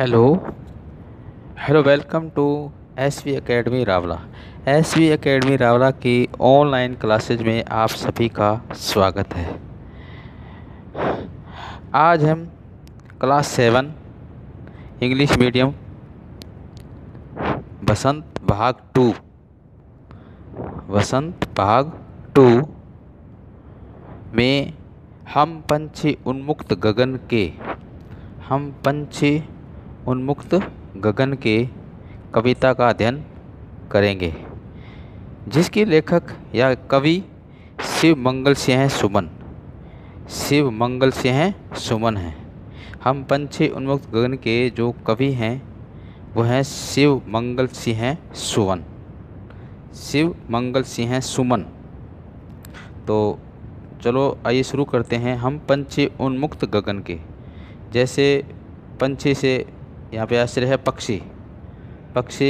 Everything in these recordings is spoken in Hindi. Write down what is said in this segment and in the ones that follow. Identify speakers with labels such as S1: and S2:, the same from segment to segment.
S1: hello hello welcome to S V academy Rawla S V academy Rawla की ऑनलाइन क्लासेज में आप सभी का स्वागत है आज हम class seven English medium Basant भाग टू वसंत भाग टू में हम पंछी उन्मुक्त गगन के हम पंछी उन्मुक्त गगन के कविता का अध्ययन करेंगे जिसके लेखक या कवि शिव मंगल सिंह सुमन शिव मंगल सिंह सुमन हैं हम पंछी उन्मुक्त गगन के जो कवि हैं वो हैं शिव मंगल सिंह सुमन शिव मंगल सिंह सुमन तो चलो आइए शुरू करते हैं हम पंछी उन्मुक्त गगन के जैसे पंछी से यहाँ पे आश्रय है पक्षी पक्षी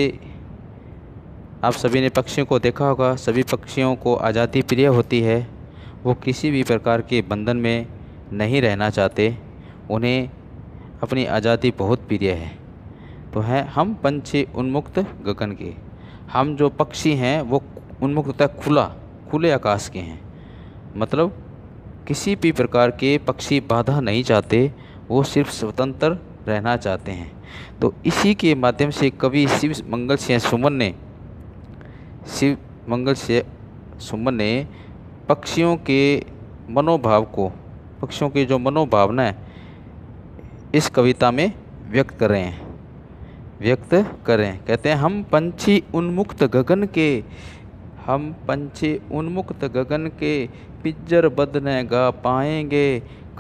S1: आप सभी ने पक्षियों को देखा होगा सभी पक्षियों को आज़ादी प्रिय होती है वो किसी भी प्रकार के बंधन में नहीं रहना चाहते उन्हें अपनी आज़ादी बहुत प्रिय है तो है हम पंछी उन्मुक्त गगन के हम जो पक्षी हैं वो उन्मुक्त होता है खुला खुले आकाश के हैं मतलब किसी भी प्रकार के पक्षी बाधा नहीं चाहते वो सिर्फ स्वतंत्र रहना चाहते हैं तो इसी के माध्यम से कवि शिव मंगल सिंह सुमन ने शिव मंगल सिंह सुमन ने पक्षियों के मनोभाव को पक्षियों के जो मनोभावना है इस कविता में व्यक्त कर रहे हैं व्यक्त करें कहते हैं हम पंछी उन्मुक्त गगन के हम पंछी उन्मुक्त गगन के पिज्जर बदने गा पाएंगे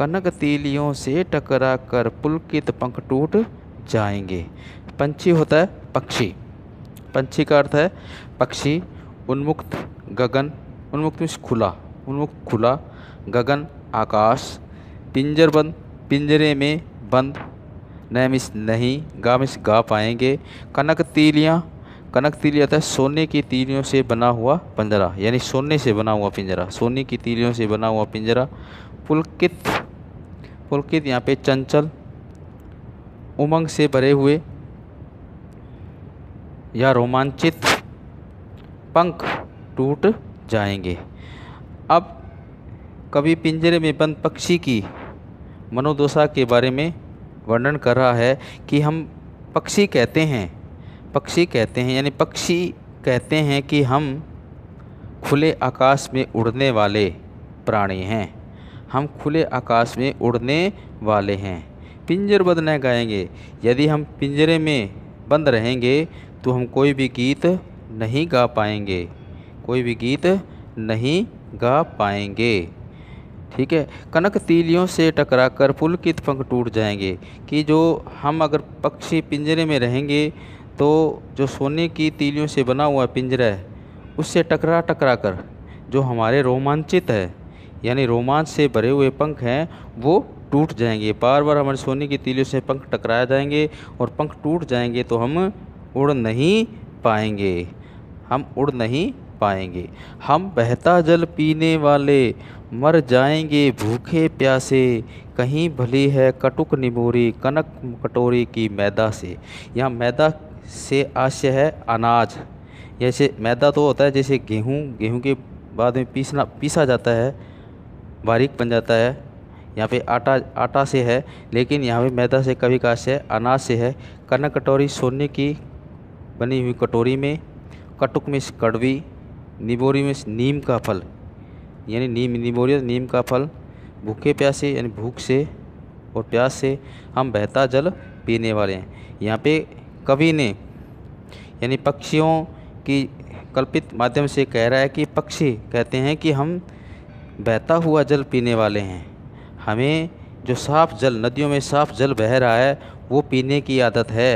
S1: कनक तीलियों से टकरा कर पुलकित पंख टूट जाएंगे पंछी होता है पक्षी पंछी का अर्थ है पक्षी उन्मुक्त गगन उन्मुक्त मीन्स खुला उन्मुक्त खुला गगन आकाश पिंजरबंद पिंजरे में बंद नैमिस नहीं गामिस गा पाएंगे कनक तीलियाँ कनक तीली आता है सोने की तीलियों से बना हुआ पंजरा यानी सोने से बना हुआ पिंजरा सोने की तीलियों से बना हुआ पिंजरा पुलकित पुलकित यहाँ पे चंचल उमंग से भरे हुए या रोमांचित पंख टूट जाएंगे अब कभी पिंजरे में बंद पक्षी की मनोदशा के बारे में वर्णन कर रहा है कि हम पक्षी कहते हैं पक्षी कहते हैं यानी पक्षी कहते हैं कि हम खुले आकाश में उड़ने वाले प्राणी हैं हम खुले आकाश में उड़ने वाले हैं पिंजरबद्ध न गाएंगे यदि हम पिंजरे में बंद रहेंगे तो हम कोई भी गीत नहीं गा पाएंगे कोई भी गीत नहीं गा पाएंगे ठीक है कनक तीलियों से टकराकर पुलकित पंख टूट जाएंगे कि जो हम अगर पक्षी पिंजरे में रहेंगे तो जो सोने की तीलियों से बना हुआ पिंजरा है उससे टकरा टकरा कर जो हमारे रोमांचित है यानी रोमांच से भरे हुए पंख हैं वो टूट जाएंगे बार बार हमारे सोने की तीलियों से पंख टकराए जाएंगे और पंख टूट जाएंगे तो हम उड़ नहीं पाएंगे हम उड़ नहीं पाएंगे हम बहता जल पीने वाले मर जाएंगे भूखे प्यासे कहीं भली है कटुक निमोरी कनक कटोरी की मैदा से यहाँ मैदा से आशय है अनाज जैसे मैदा तो होता है जैसे गेहूँ गेहूँ के बाद में पीसना पीसा जाता है बारीक बन जाता है यहाँ पे आटा आटा से है लेकिन यहाँ पे मैदा से कभी का से अनाज से है कनक कटोरी सोने की बनी हुई कटोरी में कटुक में कड़वी निबोरी में नीम का फल यानी नीम निबोरी नीम का फल भूखे प्यासे यानी भूख से और प्यास से हम बहता जल पीने वाले हैं यहाँ पे कवि ने यानी पक्षियों की कल्पित माध्यम से कह रहा है कि पक्षी कहते हैं कि हम बहता हुआ जल पीने वाले हैं हमें जो साफ जल नदियों में साफ जल बह रहा है वो पीने की आदत है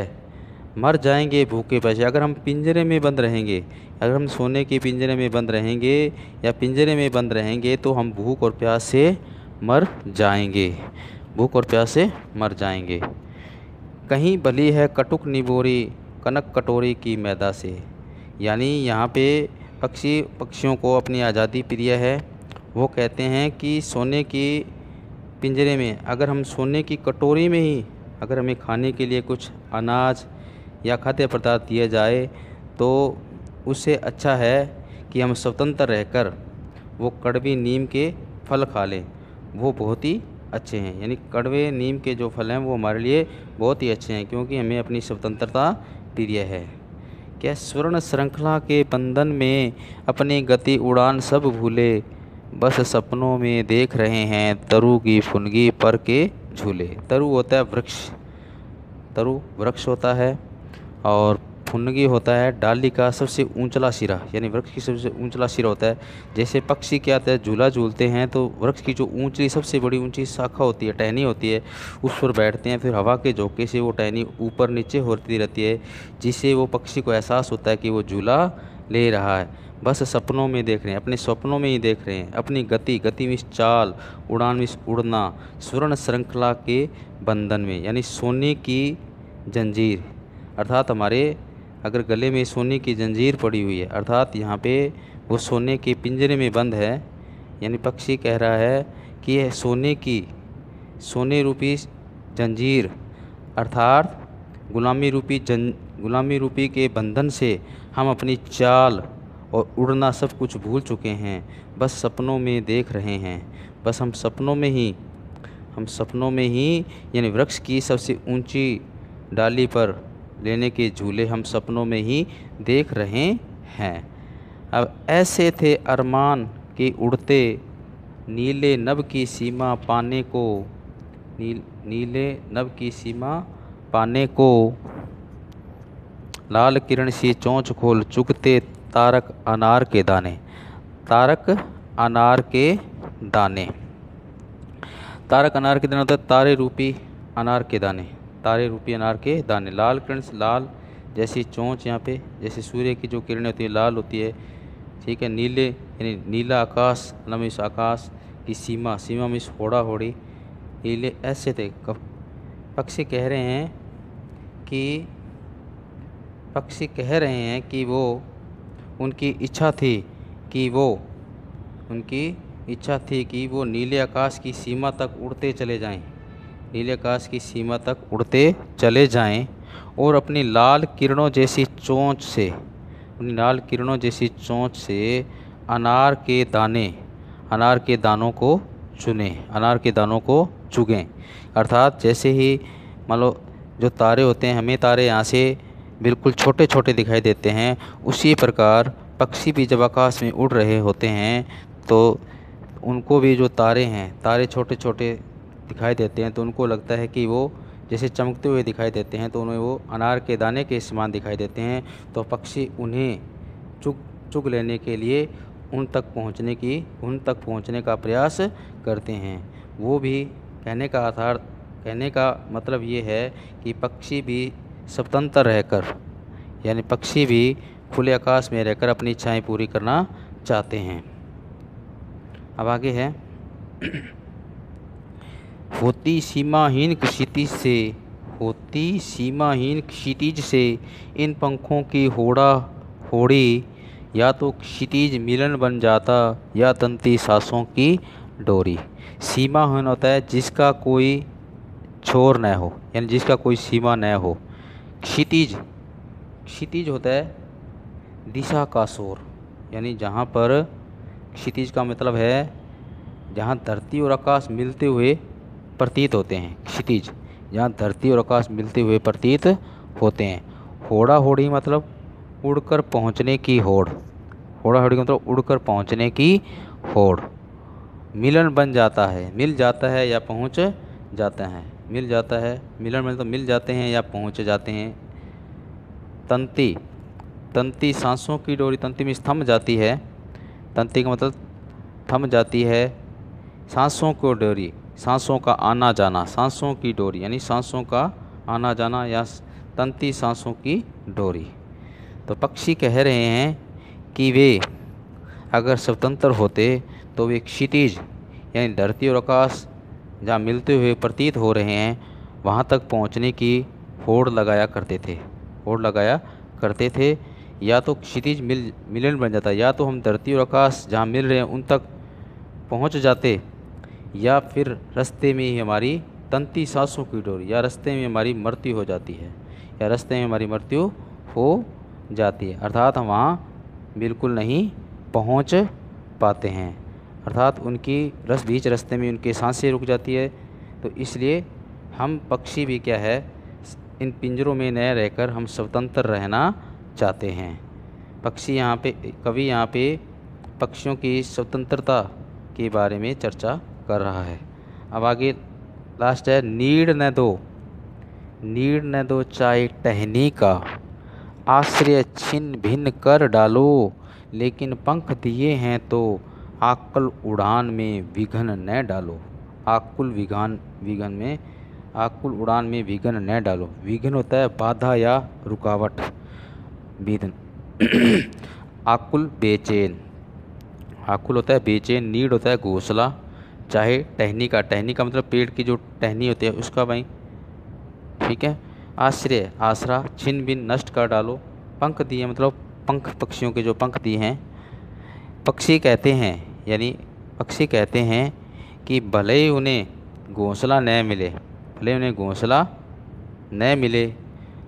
S1: मर जाएंगे भूखे पैसे अगर हम पिंजरे में बंद रहेंगे अगर हम सोने के पिंजरे में बंद रहेंगे या पिंजरे में बंद रहेंगे तो हम भूख और प्यास से मर जाएंगे भूख और प्यास से मर जाएंगे कहीं बली है कटुक निबोरी कनक कटोरी की मैदा से यानी यहाँ पे पक्षी पक्षियों को अपनी आज़ादी प्रिय है वो कहते हैं कि सोने की पिंजरे में अगर हम सोने की कटोरी में ही अगर हमें खाने के लिए कुछ अनाज या खाद्य पदार्थ दिया जाए तो उससे अच्छा है कि हम स्वतंत्र रहकर वो कड़वी नीम के फल खा लें वो बहुत ही अच्छे हैं यानी कड़वे नीम के जो फल हैं वो हमारे लिए बहुत ही अच्छे हैं क्योंकि हमें अपनी स्वतंत्रता प्रिय है क्या स्वर्ण श्रृंखला के बंधन में अपनी गति उड़ान सब भूले बस सपनों में देख रहे हैं तरु की फुनगी पर के झूले तरु होता है वृक्ष तरु वृक्ष होता है और फुनगी होता है डाली का सबसे ऊंचला सिरा यानी वृक्ष की सबसे ऊंचला सिरा होता है जैसे पक्षी क्या होता है झूला झूलते हैं तो वृक्ष की जो ऊंची सबसे बड़ी ऊंची शाखा होती है टहनी होती है उस पर बैठते हैं फिर हवा के झोंके से वो टहनी ऊपर नीचे होती रहती है जिससे वो पक्षी को एहसास होता है कि वो झूला ले रहा है बस सपनों में देख रहे हैं अपने सपनों में ही देख रहे हैं अपनी गति गति में चाल उड़ान में उड़ना स्वर्ण श्रृंखला के बंधन में यानी सोने की जंजीर अर्थात हमारे अगर गले में सोने की जंजीर पड़ी हुई है अर्थात यहाँ पे वो सोने के पिंजरे में बंद है यानी पक्षी कह रहा है कि यह सोने की सोने रूपी जंजीर अर्थात गुलामी रूपी जन गुलामी रूपी के बंधन से हम अपनी चाल और उड़ना सब कुछ भूल चुके हैं बस सपनों में देख रहे हैं बस हम सपनों में ही हम सपनों में ही यानी वृक्ष की सबसे ऊंची डाली पर लेने के झूले हम सपनों में ही देख रहे हैं अब ऐसे थे अरमान के उड़ते नीले नब की सीमा पाने को नील नीले नब की सीमा पाने को लाल किरण सी चोंच खोल चुकते तारक अनार के दाने तारक अनार के दाने तारक अनार के दाने होता है तारे रूपी अनार के दाने तारे रूपी अनार के दाने लाल किरण लाल जैसी चोंच यहाँ पे जैसे सूर्य की जो किरणें होती है लाल होती है ठीक है नीले यानी नीला आकाश नमिस आकाश की सीमा सीमा मिस होड़ा होड़ी नीले ऐसे थे पक्षी कह रहे हैं कि पक्षी कह रहे हैं कि वो उनकी इच्छा थी कि वो उनकी इच्छा थी कि वो नीले आकाश की सीमा तक उड़ते चले जाएं नीले आकाश की सीमा तक उड़ते चले जाएं और अपनी लाल किरणों जैसी चोंच से अपनी लाल किरणों जैसी चोंच से अनार के दाने अनार के दानों को चुने अनार के दानों को चुगें अर्थात जैसे ही मान लो जो तारे होते हैं हमें तारे यहाँ से बिल्कुल छोटे छोटे दिखाई देते हैं उसी प्रकार पक्षी भी जब आकाश में उड़ रहे होते हैं तो उनको भी जो तारे हैं तारे छोटे छोटे दिखाई देते हैं तो उनको लगता है कि वो जैसे चमकते हुए दिखाई देते हैं तो उन्हें वो अनार के दाने के समान दिखाई देते हैं तो पक्षी उन्हें चुग चुग लेने के लिए उन तक पहुंचने की उन तक पहुंचने का प्रयास करते हैं वो भी कहने का आधार कहने का मतलब ये है कि पक्षी भी स्वतंत्र रहकर यानी पक्षी भी खुले आकाश में रहकर अपनी इच्छाएं पूरी करना चाहते हैं अब आगे है होती सीमाहीन क्षितिज से होती सीमाहीन क्षितिज से इन पंखों की होड़ा होड़ी या तो क्षितिज मिलन बन जाता या तंती सांसों की डोरी सीमाहीन होता है जिसका कोई छोर न हो यानी जिसका कोई सीमा न हो क्षितिज क्षितिज होता है दिशा का शोर यानी जहाँ पर क्षितिज का मतलब है जहाँ धरती और आकाश मिलते हुए प्रतीत होते हैं क्षितिज जहाँ धरती और आकाश मिलते हुए प्रतीत होते हैं होड़ा होड़ी मतलब उड़कर पहुँचने की होड़ होड़ा होड़ी मतलब उड़कर पहुँचने की होड़ मिलन बन जाता है मिल जाता है या पहुँच जाता है मिल जाता है मिलन मतलब तो मिल जाते हैं या पहुँच जाते हैं तंती तंती सांसों की डोरी तंती में थम जाती है तंती का मतलब थम जाती है सांसों को डोरी सांसों का आना जाना सांसों की डोरी यानी सांसों का आना जाना या तंती सांसों की डोरी तो पक्षी कह रहे हैं कि वे अगर स्वतंत्र होते तो वे क्षितिज यानी धरती और आकाश जहाँ मिलते हुए प्रतीत हो रहे हैं वहाँ तक पहुँचने की होड़ लगाया करते थे होड़ लगाया करते थे या तो क्षितिज मिल मिलन बन जाता या तो हम धरती और आकाश जहाँ मिल रहे हैं उन तक पहुँच जाते या फिर रास्ते में ही हमारी तंती सांसों की डोर या रास्ते में हमारी मृत्यु हो जाती है या रास्ते में हमारी मृत्यु हो जाती है अर्थात हम वहाँ बिल्कुल नहीं पहुँच पाते हैं अर्थात उनकी रस बीच रस्ते में उनके सांसें रुक जाती है तो इसलिए हम पक्षी भी क्या है इन पिंजरों में न रहकर हम स्वतंत्र रहना चाहते हैं पक्षी यहाँ पे कवि यहाँ पे पक्षियों की स्वतंत्रता के बारे में चर्चा कर रहा है अब आगे लास्ट है नीड न दो नीड न दो चाहे टहनी का आश्रय छिन भिन्न कर डालो लेकिन पंख दिए हैं तो आकल उड़ान में विघन न डालो आकुल विघान विघन में आकुल उड़ान में विघन न डालो विघन होता है बाधा या रुकावट विघन आकुल बेचैन आकुल होता है बेचैन नीड होता है घोसला चाहे टहनी का टहनी का मतलब पेड़ की जो टहनी होती है उसका भाई ठीक है आश्रय आसरा छिन बिन नष्ट कर डालो पंख दिए मतलब पंख पक्षियों के जो पंख दिए हैं पक्षी कहते हैं यानी पक्षी कहते हैं कि भले ही उन्हें घोंसला न मिले भले उन्हें घोंसला न मिले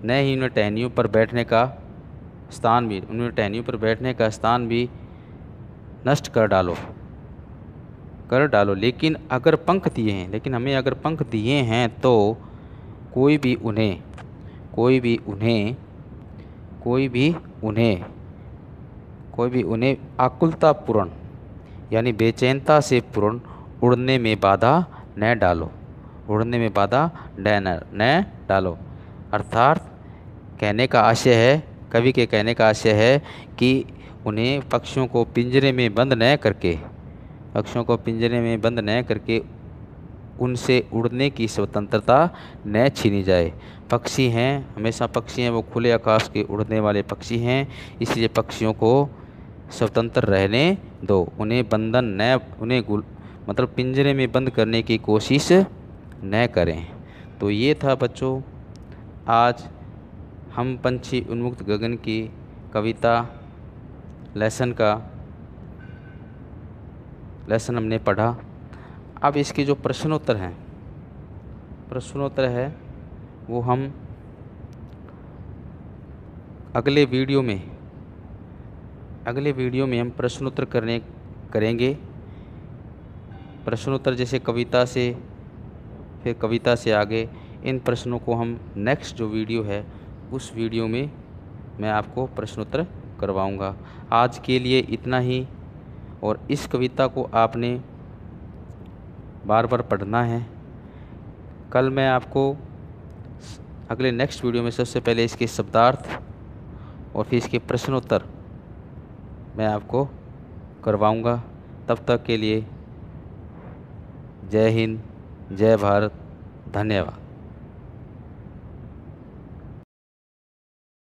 S1: न ही उन्हें टहनियों पर बैठने का स्थान भी उन्हें टहनियों पर बैठने का स्थान भी नष्ट कर डालो कर डालो लेकिन अगर पंख दिए हैं लेकिन हमें अगर पंख दिए हैं तो कोई भी उन्हें कोई भी उन्हें कोई भी उन्हें कोई भी उन्हें आकुलतापूर्ण यानी बेचैनता से पूर्ण उड़ने में बाधा न डालो उड़ने में बाधा डैनर न डालो अर्थात कहने का आशय है कवि के कहने का आशय है कि उन्हें पक्षियों को पिंजरे में बंद न करके पक्षियों को पिंजरे में बंद न करके उनसे उड़ने की स्वतंत्रता न छीनी जाए पक्षी हैं हमेशा पक्षी हैं वो खुले आकाश के उड़ने वाले पक्षी हैं इसलिए पक्षियों को स्वतंत्र रहने दो उन्हें बंधन न उन्हें मतलब पिंजरे में बंद करने की कोशिश न करें तो ये था बच्चों आज हम पंछी उन्मुक्त गगन की कविता लेसन का लेसन हमने पढ़ा अब इसके जो प्रश्नोत्तर हैं प्रश्नोत्तर है वो हम अगले वीडियो में अगले वीडियो में हम प्रश्नोत्तर करने करेंगे प्रश्नोत्तर जैसे कविता से फिर कविता से आगे इन प्रश्नों को हम नेक्स्ट जो वीडियो है उस वीडियो में मैं आपको प्रश्नोत्तर करवाऊंगा आज के लिए इतना ही और इस कविता को आपने बार बार पढ़ना है कल मैं आपको अगले नेक्स्ट वीडियो में सबसे पहले इसके शब्दार्थ और फिर इसके प्रश्नोत्तर मैं आपको करवाऊँगा तब तक के लिए जय हिंद जय भारत धन्यवाद